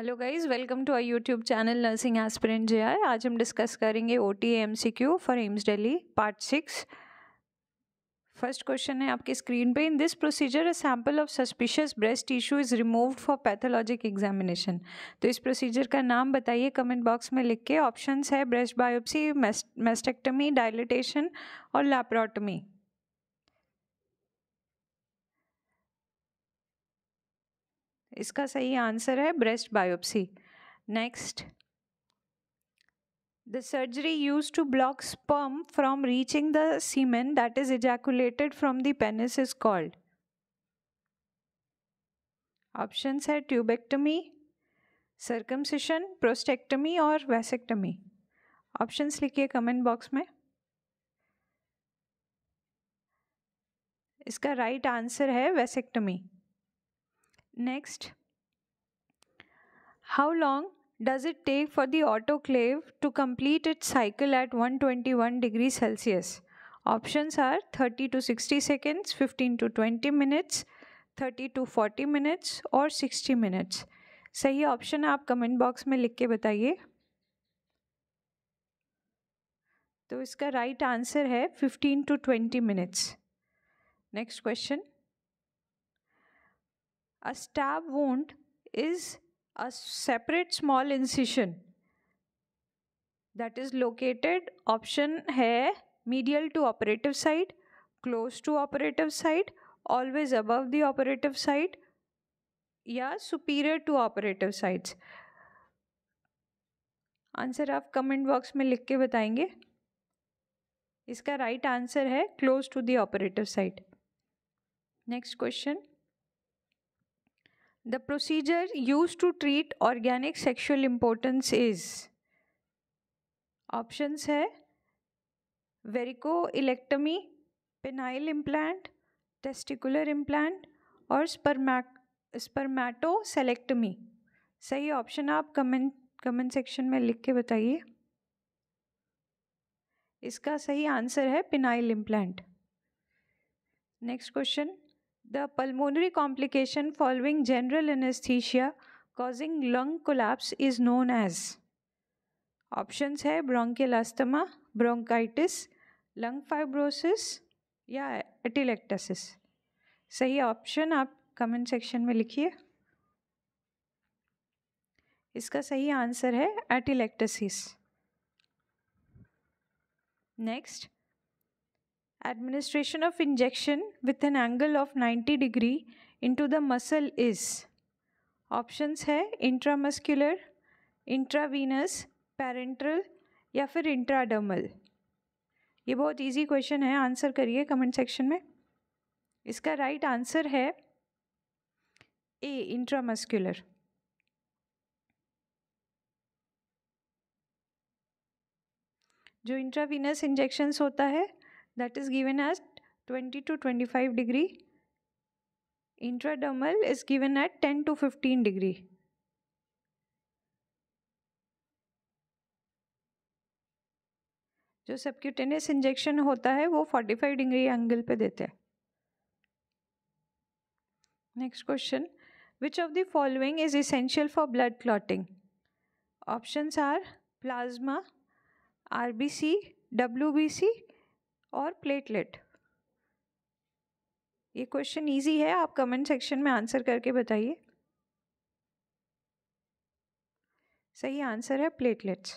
Hello guys welcome to I YouTube channel nursing aspirant J R आज हम discuss करेंगे O T M C Q for AIIMS daily part six first question है आपके screen पे in this procedure a sample of suspicious breast tissue is removed for pathologic examination तो इस procedure का नाम बताइए कमेंट बॉक्स में लिख के ऑप्शंस है ब्रेस्ट बायोप्सी मेस्टेक्टमी डायलिटेशन और लैप्रोटमी इसका सही आंसर है breast biopsy next the surgery use to block sperm from reaching the semen that is ejaculated from the penis is called options है ट्यूबेक्टमी सर्कमसिशन प्रोस्टेक्टमी और vasectomy options लिखिए comment box में इसका right right answer है vasectomy Next, how long does it take for the autoclave to complete its cycle at 121 degrees Celsius? Options are 30 to 60 seconds, 15 to 20 minutes, 30 to 40 minutes or 60 minutes. सही option आप comment box में लिख के बताइए तो इसका right right answer है 15 to 20 minutes next question A stab wound is a separate small incision that is located option hai medial to operative side close to operative side always above the operative side या superior to operative sides answer आप comment box में लिख के बताएंगे इसका right right answer है close to the operative side next question the procedure use to treat organic sexual impotence is options है varicocelectomy penile implant testicular implant और स्पर्मैक स्पर्मैटो सेलेक्टमी सही ऑप्शन आप कमेंट कमेंट सेक्शन में लिख के बताइए इसका सही आंसर है penile implant next question The pulmonary complication following general anesthesia causing lung collapse is known as options hai bronchial asthma bronchitis lung fibrosis ya atelectasis sahi option aap comment section mein likhiye iska sahi answer hai atelectasis next administration of injection with an angle of 90 degree into the muscle is options है intramuscular intravenous parenteral या फिर intradermal ये बहुत easy question है answer करिए comment section में इसका right right answer है ए इंट्रामस्क्यूलर जो इंट्रावीनस इंजेक्शंस होता है that is given as 20 to 25 degree. Intradermal is given at 10 to 15 degree. जो सबक्यूटेनियस इंजेक्शन होता है वो 45 डिग्री एंगल पे देते हैं next question which of the following is essential for blood clotting options are plasma RBC WBC और platelet ये question easy है आप कमेंट सेक्शन में आंसर करके बताइए सही आंसर है platelets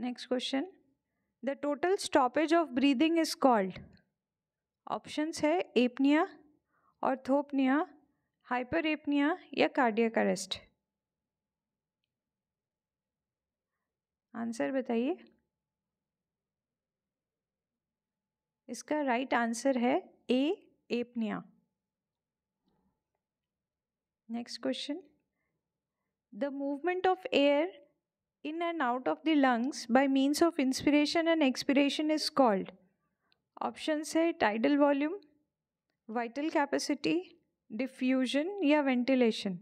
next question the total stoppage of breathing is called options है apnoea orthopnoea hyperpnoea या कार्डियक अरेस्ट आंसर बताइए इसका राइट आंसर है A apnoea next question the movement of air in and out of the lungs by means of inspiration and expiration is called options है tidal volume vital capacity diffusion या ventilation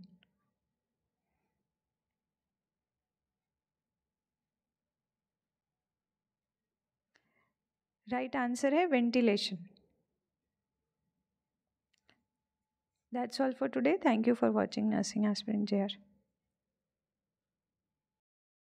right answer है ventilation that's all for today thank you for watching nursing aspirant jeer